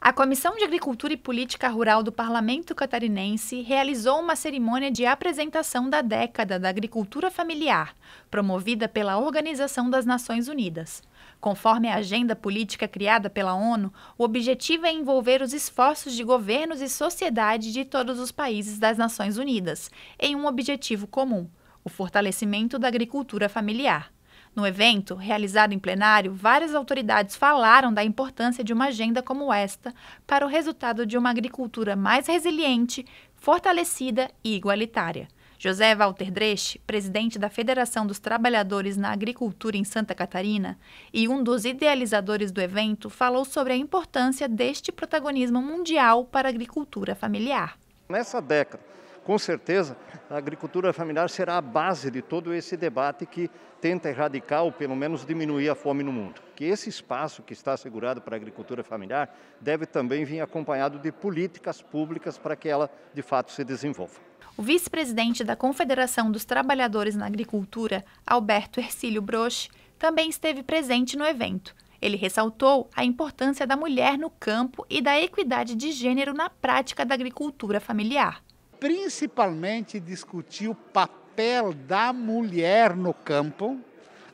A Comissão de Agricultura e Política Rural do Parlamento Catarinense realizou uma cerimônia de apresentação da década da agricultura familiar, promovida pela Organização das Nações Unidas. Conforme a agenda política criada pela ONU, o objetivo é envolver os esforços de governos e sociedade de todos os países das Nações Unidas, em um objetivo comum: o fortalecimento da agricultura familiar. No evento, realizado em plenário, várias autoridades falaram da importância de uma agenda como esta para o resultado de uma agricultura mais resiliente, fortalecida e igualitária. José Walter Dresch, presidente da Federação dos Trabalhadores na Agricultura em Santa Catarina e um dos idealizadores do evento, falou sobre a importância deste protagonismo mundial para a agricultura familiar. Nessa década, com certeza, a agricultura familiar será a base de todo esse debate que tenta erradicar ou pelo menos diminuir a fome no mundo. Que esse espaço que está assegurado para a agricultura familiar deve também vir acompanhado de políticas públicas para que ela de fato se desenvolva. O vice-presidente da Confederação dos Trabalhadores na Agricultura, Alberto Ercílio Broche, também esteve presente no evento. Ele ressaltou a importância da mulher no campo e da equidade de gênero na prática da agricultura familiar. Principalmente discutir o papel da mulher no campo,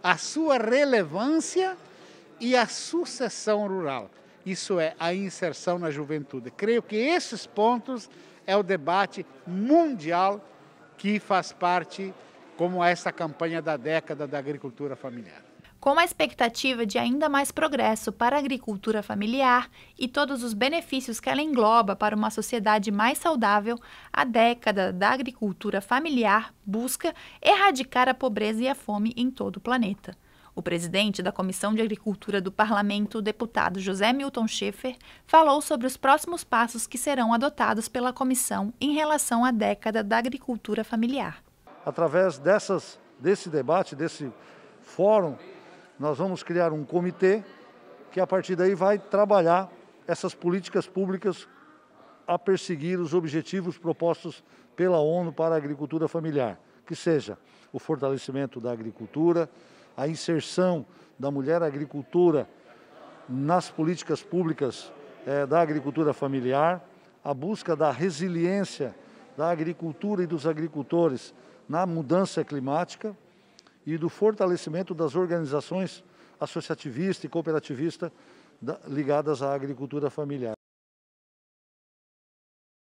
a sua relevância e a sucessão rural. Isso é a inserção na juventude. Creio que esses pontos é o debate mundial que faz parte como essa campanha da década da agricultura familiar com a expectativa de ainda mais progresso para a agricultura familiar e todos os benefícios que ela engloba para uma sociedade mais saudável, a década da agricultura familiar busca erradicar a pobreza e a fome em todo o planeta. O presidente da Comissão de Agricultura do Parlamento, o deputado José Milton Schaefer, falou sobre os próximos passos que serão adotados pela comissão em relação à década da agricultura familiar. Através dessas, desse debate, desse fórum, nós vamos criar um comitê que a partir daí vai trabalhar essas políticas públicas a perseguir os objetivos propostos pela ONU para a agricultura familiar, que seja o fortalecimento da agricultura, a inserção da mulher agricultora nas políticas públicas eh, da agricultura familiar, a busca da resiliência da agricultura e dos agricultores na mudança climática e do fortalecimento das organizações associativista e cooperativista ligadas à agricultura familiar.